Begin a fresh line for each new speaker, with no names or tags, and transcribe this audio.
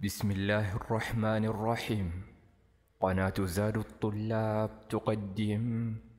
بسم الله الرحمن الرحيم قناة زاد الطلاب تقدم